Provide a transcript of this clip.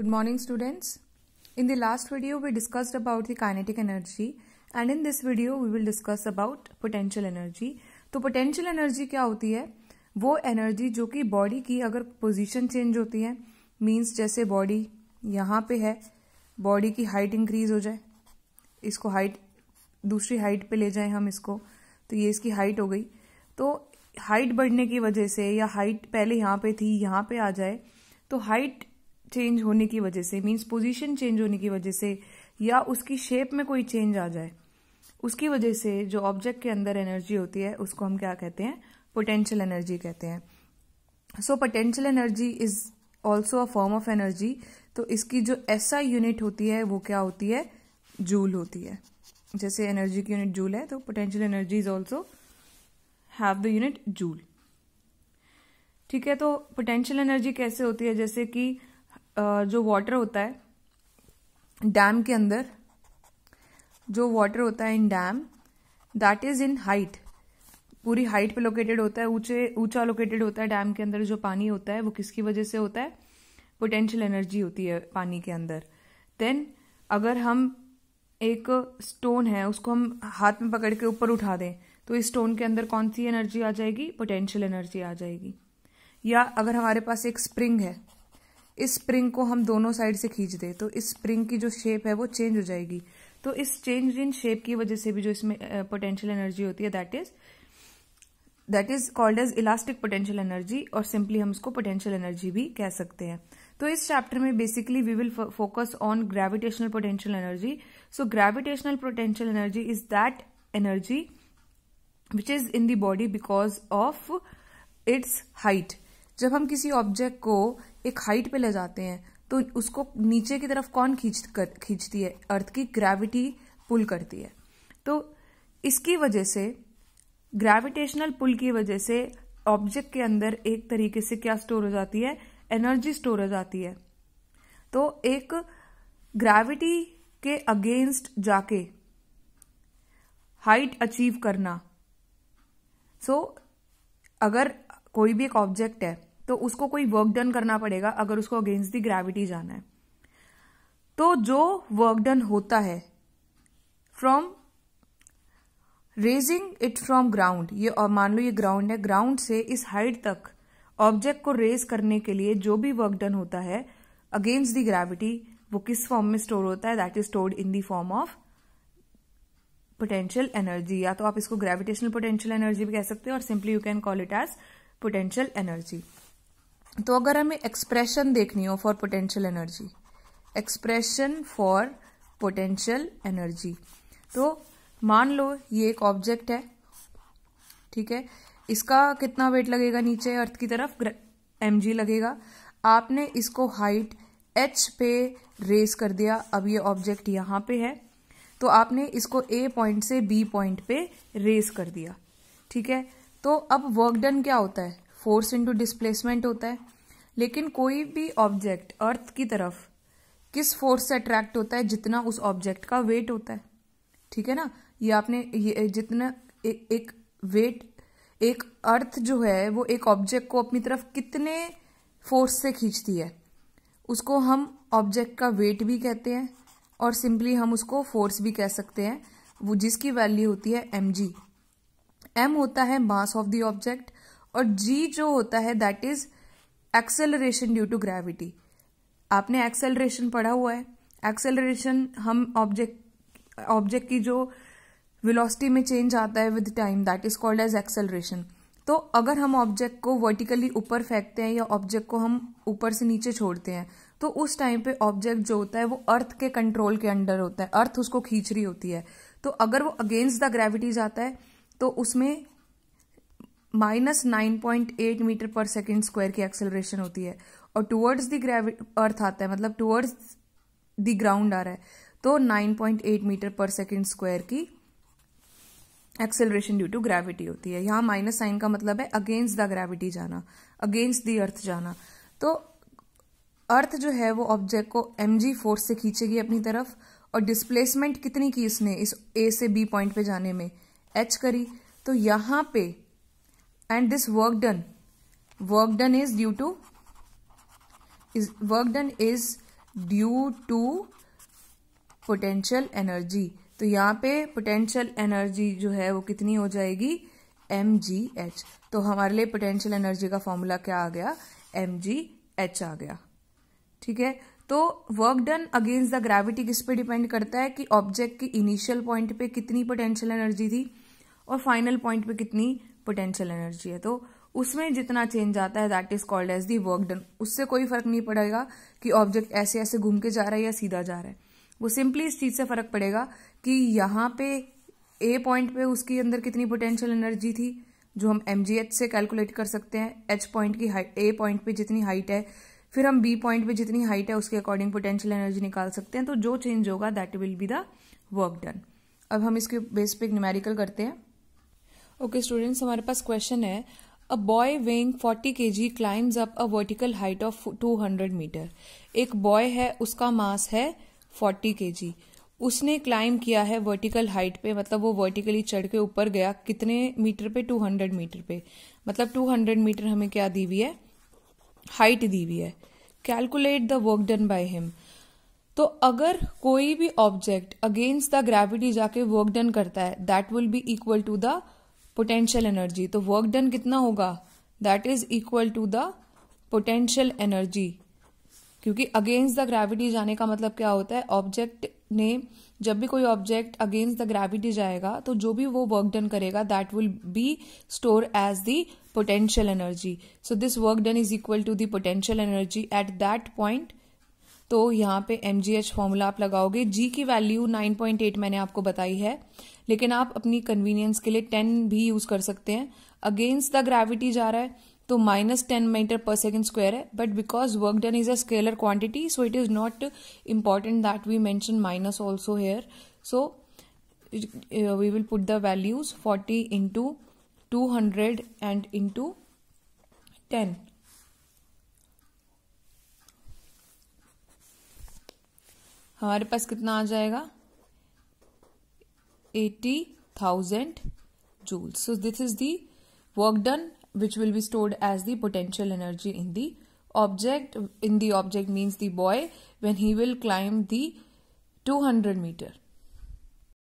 Good morning students. In the last video we discussed about the kinetic energy and in this video we will discuss about potential energy. तो potential energy क्या होती है वो energy जो कि body की अगर position change होती है means जैसे body यहाँ पे है body की height increase हो जाए इसको height दूसरी height पे ले जाएं हम इसको तो ये इसकी height हो गई तो height बढ़ने की वजह से या height पहले यहाँ पे थी यहाँ पे आ जाए तो हाइट चेंज होने की वजह से मीन्स पोजीशन चेंज होने की वजह से या उसकी शेप में कोई चेंज आ जाए उसकी वजह से जो ऑब्जेक्ट के अंदर एनर्जी होती है उसको हम क्या कहते हैं पोटेंशियल एनर्जी कहते हैं so potential energy is also a form of energy तो इसकी जो ऐसा यूनिट होती है वो क्या होती है जूल होती है जैसे एनर्जी की यूनिट जूल है तो potential energy is also have the unit joule ठीक है तो पोटेंशियल एनर्जी कैसे होती है जैसे कि जो वाटर होता है डैम के अंदर जो वाटर होता है in dam that is in height पूरी हाइट पे लोकेटेड होता है ऊंचे ऊंचा लोकेटेड होता है डैम के अंदर जो पानी होता है वो किसकी वजह से होता है पोटेंशियल एनर्जी होती है पानी के अंदर देन अगर हम एक स्टोन है उसको हम हाथ में पकड़ के ऊपर उठा दें तो इस स्टोन के अंदर कौन सी एनर्जी आ जाएगी पोटेंशियल एनर्जी आ जाएगी या अगर हमारे पास एक स्प्रिंग है इस स्प्रिंग को हम दोनों साइड से खींच दें तो इस स्प्रिंग की जो शेप है वो चेंज हो जाएगी तो इस चेंज इन शेप की वजह से भी जो इसमें पोटेंशियल एनर्जी होती है that is that is called as elastic potential energy और सिंपली हम उसको पोटेंशियल एनर्जी भी कह सकते हैं तो इस चैप्टर में basically we will focus on gravitational potential energy so gravitational potential energy is that energy which is in body because of its height जब हम किसी ऑब्जेक्ट को एक हाइट पे ले जाते हैं तो उसको नीचे की तरफ कौन खींच कर खींचती है अर्थ की ग्रेविटी पुल करती है तो इसकी वजह से ग्रेविटेशनल पुल की वजह से ऑब्जेक्ट के अंदर एक तरीके से क्या स्टोर हो जाती है एनर्जी स्टोर हो जाती है तो एक ग्रेविटी के अगेंस्ट जाके हाइट अचीव करना सो so, अगर कोई भी एक ऑब्जेक्ट है तो उसको कोई वर्क डन करना पड़ेगा अगर उसको अगेंस्ट दी ग्रेविटी जाना है तो जो वर्क डन होता है from raising it from ground ये और मान लो ये ग्राउंड है ग्राउंड से इस हाइट तक ऑब्जेक्ट को रेज करने के लिए जो भी वर्क डन होता है अगेंस्ट दी ग्रेविटी वो किस फॉर्म में स्टोर होता है that is stored in the form of potential energy या तो आप इसको ग्रेविटेशनल पोटेंशियल एनर्जी भी कह सकते हो और simply you can call it as potential energy तो अगर हमें एक्सप्रेशन देखनी हो for potential energy expression for potential energy तो मान लो ये एक ऑब्जेक्ट है ठीक है इसका कितना वेट लगेगा नीचे अर्थ की तरफ एम लगेगा आपने इसको हाइट एच पे रेस कर दिया अब ये ऑब्जेक्ट यहाँ पे है तो आपने इसको ए पॉइंट से बी पॉइंट पे रेस कर दिया ठीक है तो अब वर्क डन क्या होता है फोर्स इनटू डिस्प्लेसमेंट होता है लेकिन कोई भी ऑब्जेक्ट अर्थ की तरफ किस फोर्स से अट्रैक्ट होता है जितना उस ऑब्जेक्ट का वेट होता है ठीक है ना ये आपने ये जितना ए, एक वेट एक अर्थ जो है वो एक ऑब्जेक्ट को अपनी तरफ कितने फोर्स से खींचती है उसको हम ऑब्जेक्ट का वेट भी कहते हैं और सिंपली हम उसको फोर्स भी कह सकते हैं वो जिसकी वैल्यू होती है एम जी एम होता है मास ऑफ द ऑब्जेक्ट और जी जो होता है that is acceleration due to gravity आपने एक्सेलरेशन पढ़ा हुआ है एक्सेलरेशन हम ऑब्जेक्ट ऑब्जेक्ट की जो वेलोसिटी में चेंज आता है with time that is called as acceleration तो अगर हम ऑब्जेक्ट को वर्टिकली ऊपर फेंकते हैं या ऑब्जेक्ट को हम ऊपर से नीचे छोड़ते हैं तो उस टाइम पे ऑब्जेक्ट जो होता है वो अर्थ के कंट्रोल के अंडर होता है अर्थ उसको खींच रही होती है तो अगर वो अगेंस्ट द ग्रेविटी जाता है तो उसमें minus nine point eight metre पर सेकेंड स्क्वायर की एक्सेलरेशन होती है और टुवर्ड्स द ग्रेवि अर्थ आता है मतलब टूवर्ड्स द ग्राउंड आ रहा है तो नाइन पॉइंट एट मीटर पर सेकेंड स्क्वायर की एक्सेलरेशन ड्यू टू ग्रेविटी होती है यहाँ माइनस साइन का मतलब है अगेंस्ट द ग्रेविटी जाना अगेंस्ट दी अर्थ जाना तो अर्थ जो है वो ऑब्जेक्ट को एम जी फोर्स से खींचेगी अपनी तरफ और डिस्प्लेसमेंट कितनी की इसने इस ए से बी पॉइंट पे जाने में एच करी तो यहाँ पे and this work done work done is due to is work done is due to potential energy तो यहाँ पे पोटेंशियल एनर्जी जो है वो कितनी हो जाएगी एम जी एच तो हमारे लिए पोटेंशियल एनर्जी का फॉर्मूला क्या आ गया एम जी एच आ गया ठीक है तो work done against the gravity किस पे डिपेंड करता है कि ऑब्जेक्ट के इनिशियल पॉइंट पे कितनी पोटेंशियल एनर्जी थी और फाइनल पॉइंट पे कितनी पोटेंशियल एनर्जी है तो उसमें जितना चेंज आता है that is called as the work done उससे कोई फर्क नहीं पड़ेगा कि ऑब्जेक्ट ऐसे ऐसे घूम के जा रहा है या सीधा जा रहा है वो सिंपली इस चीज से फर्क पड़ेगा कि यहाँ पे ए पॉइंट पे उसके अंदर कितनी पोटेंशियल एनर्जी थी जो हम एम से कैलकुलेट कर सकते हैं एच पॉइंट की ए पॉइंट पे जितनी हाइट है फिर हम बी पॉइंट पे जितनी हाइट है उसके अकॉर्डिंग पोटेंशियल एनर्जी निकाल सकते हैं तो जो चेंज होगा that will be the work done अब हम इसके बेस पे न्यूमेरिकल करते हैं ओके स्टूडेंट्स हमारे पास क्वेश्चन है a boy weighing 40 K G climbs up a vertical height of 200 metre एक बॉय है उसका मास है 40 के जी उसने क्लाइम किया है वर्टिकल हाइट पे मतलब वो वर्टिकली चढ़ के ऊपर गया कितने मीटर पे 200 मीटर पे मतलब 200 मीटर हमें क्या दी हुई है हाइट दी हुई है calculate the work done by him तो अगर कोई भी ऑब्जेक्ट अगेंस्ट द ग्रेविटी जाके वर्क डन करता है that will be equal to the potential energy तो वर्क डन कितना होगा that is equal to the potential energy क्योंकि अगेंस्ट द ग्रेविटी जाने का मतलब क्या होता है ऑब्जेक्ट ने जब भी कोई ऑब्जेक्ट अगेंस्ट द ग्रेविटी जाएगा तो जो भी वो वर्क डन करेगा that will be store as the potential energy so this work done is equal to the potential energy at that point तो यहाँ पे एम जी एच फॉर्मूला आप लगाओगे जी की वैल्यू 9.8 मैंने आपको बताई है लेकिन आप अपनी कन्वीनियंस के लिए टेन भी यूज कर सकते हैं अगेंस्ट द ग्रेविटी जा रहा है तो माइनस टेन मीटर पर सेकेंड स्क्वायर है but because work done is a scalar quantity so it is not important that we mention minus also here so we will put the values forty into two hundred and into ten हमारे पास कितना आ जाएगा 80,000 joules. So this is the work done which will be stored as the potential energy in the object. In the object means the boy when he will climb the 200 meter.